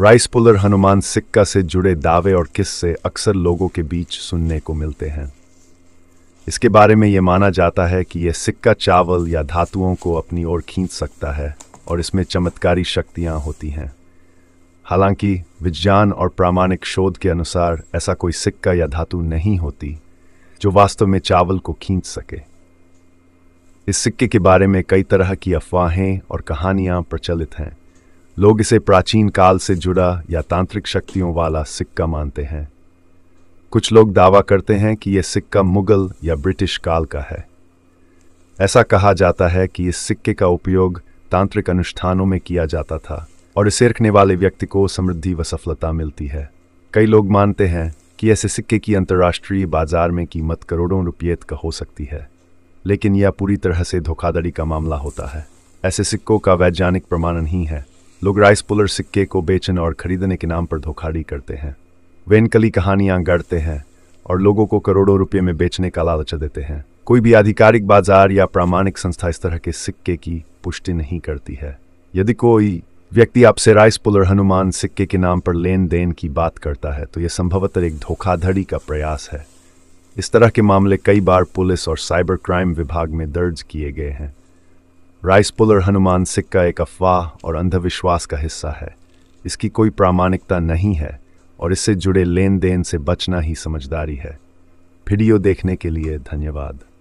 rice puller Hanuman सिक्का से जुड़े दावे और किस्से अक्सर लोगों के बीच सुनने को मिलते हैं इसके बारे में ये माना जाता है कि यह सिक्का चावल या धातुओं को अपनी ओर खींच सकता है और इसमें चमत्कारी शक्तियाँ होती हैं हालांकि विज्ञान और प्रामाणिक शोध के अनुसार ऐसा कोई सिक्का या धातु नहीं होती जो वास्तव में चावल को खींच सके इस सिक्के के बारे में कई तरह की अफवाहें और कहानियां प्रचलित हैं लोग इसे प्राचीन काल से जुड़ा या तांत्रिक शक्तियों वाला सिक्का मानते हैं कुछ लोग दावा करते हैं कि यह सिक्का मुगल या ब्रिटिश काल का है ऐसा कहा जाता है कि इस सिक्के का उपयोग तांत्रिक अनुष्ठानों में किया जाता था और इसे रखने वाले व्यक्ति को समृद्धि व सफलता मिलती है कई लोग मानते हैं कि ऐसे सिक्के की अंतर्राष्ट्रीय बाजार में कीमत करोड़ों रुपये का हो सकती है लेकिन यह पूरी तरह से धोखाधड़ी का मामला होता है ऐसे सिक्कों का वैज्ञानिक प्रमाणन ही है लोग राइस पुलर सिक्के को बेचने और खरीदने के नाम पर धोखाड़ी करते हैं वे कहानियां गढ़ते हैं और लोगों को करोड़ों रुपये में बेचने का लालच देते हैं कोई भी आधिकारिक बाजार या प्रामाणिक संस्था इस तरह के सिक्के की पुष्टि नहीं करती है यदि कोई व्यक्ति आपसे राइस पुलर हनुमान सिक्के के नाम पर लेन देन की बात करता है तो यह संभवतः एक धोखाधड़ी का प्रयास है इस तरह के मामले कई बार पुलिस और साइबर क्राइम विभाग में दर्ज किए गए हैं राइस पुलर हनुमान सिक्का एक अफवाह और अंधविश्वास का हिस्सा है इसकी कोई प्रामाणिकता नहीं है और इससे जुड़े लेन देन से बचना ही समझदारी है वीडियो देखने के लिए धन्यवाद